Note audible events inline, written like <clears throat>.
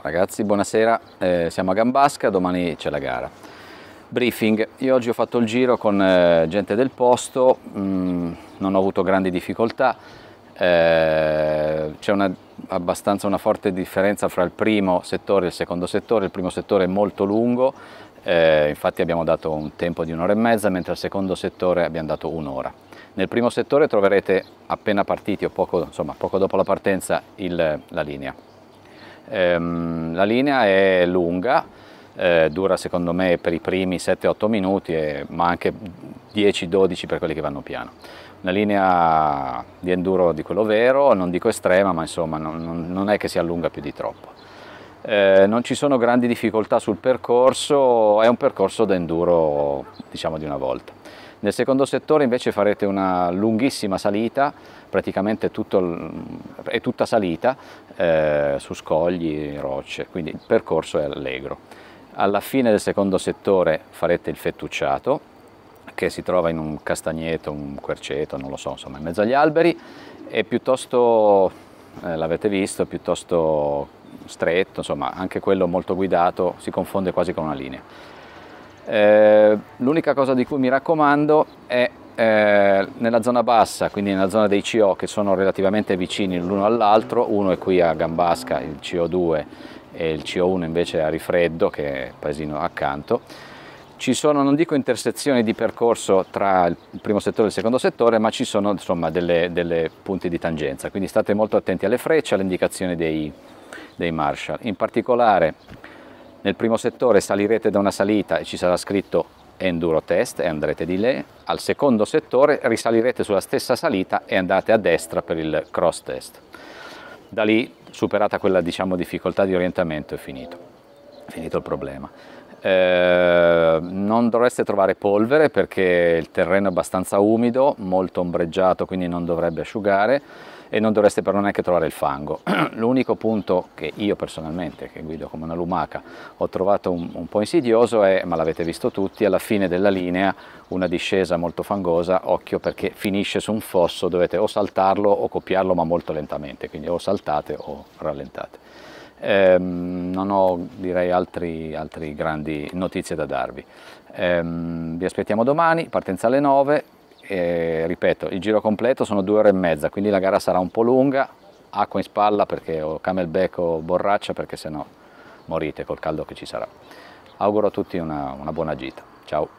Ragazzi, buonasera, eh, siamo a Gambasca, domani c'è la gara. Briefing, io oggi ho fatto il giro con eh, gente del posto, mh, mm, non ho avuto grandi difficoltà, eh, c'è una, abbastanza una forte differenza fra il primo settore e il secondo settore, il primo settore è molto lungo, eh, infatti abbiamo dato un tempo di un'ora e mezza, mentre il secondo settore abbiamo dato un'ora. Nel primo settore troverete appena partiti o poco, insomma, poco dopo la partenza il, la linea. Ehm, la linea è lunga, eh, dura secondo me per i primi 7-8 minuti, e, ma anche 10-12 per quelli che vanno piano. Una linea di enduro di quello vero, non dico estrema, ma insomma non, non è che si allunga più di troppo eh, non ci sono grandi difficoltà sul percorso, è un percorso da enduro diciamo di una volta. Nel secondo settore invece farete una lunghissima salita, praticamente tutto, è tutta salita eh, su scogli, rocce, quindi il percorso è allegro. Alla fine del secondo settore farete il fettucciato, che si trova in un castagneto, un querceto, non lo so, insomma in mezzo agli alberi, è piuttosto, eh, l'avete visto, piuttosto stretto, insomma anche quello molto guidato si confonde quasi con una linea. Eh, l'unica cosa di cui mi raccomando è eh, nella zona bassa, quindi nella zona dei CO che sono relativamente vicini l'uno all'altro, uno è qui a Gambasca, il CO2 e il CO1 invece a Rifreddo che è il paesino accanto, ci sono, non dico intersezioni di percorso tra il primo settore e il secondo settore, ma ci sono insomma delle, delle punti di tangenza, quindi state molto attenti alle frecce, alle indicazioni dei, dei Marshall. In particolare nel primo settore salirete da una salita e ci sarà scritto enduro test e andrete di lì, al secondo settore risalirete sulla stessa salita e andate a destra per il cross test. Da lì, superata quella diciamo, difficoltà di orientamento, è finito, è finito il problema. Eh, non dovreste trovare polvere perché il terreno è abbastanza umido, molto ombreggiato, quindi non dovrebbe asciugare e non dovreste però neanche trovare il fango. <clears throat> L'unico punto che io personalmente, che guido come una lumaca, ho trovato un, un po' insidioso è, ma l'avete visto tutti, alla fine della linea una discesa molto fangosa, occhio perché finisce su un fosso, dovete o saltarlo o copiarlo ma molto lentamente, quindi o saltate o rallentate. Ehm, non ho direi altri, altri, grandi notizie da darvi. Ehm, vi aspettiamo domani, partenza alle 9, eh, ripeto il giro completo sono due ore e mezza quindi la gara sarà un po' lunga acqua in spalla perché ho camelback o borraccia perché sennò morite col caldo che ci sarà auguro a tutti una, una buona gita ciao